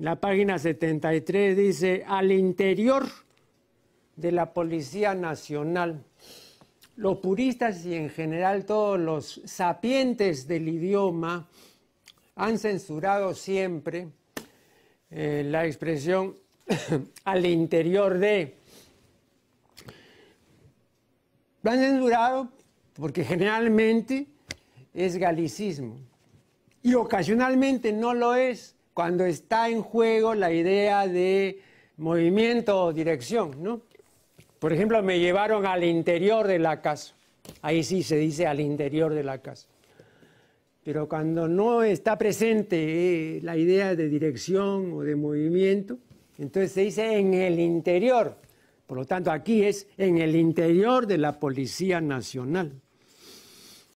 La página 73 dice, al interior de la Policía Nacional, los puristas y en general todos los sapientes del idioma han censurado siempre eh, la expresión al interior de. Lo han censurado porque generalmente es galicismo y ocasionalmente no lo es cuando está en juego la idea de movimiento o dirección, ¿no? Por ejemplo, me llevaron al interior de la casa. Ahí sí se dice al interior de la casa. Pero cuando no está presente eh, la idea de dirección o de movimiento, entonces se dice en el interior. Por lo tanto, aquí es en el interior de la Policía Nacional.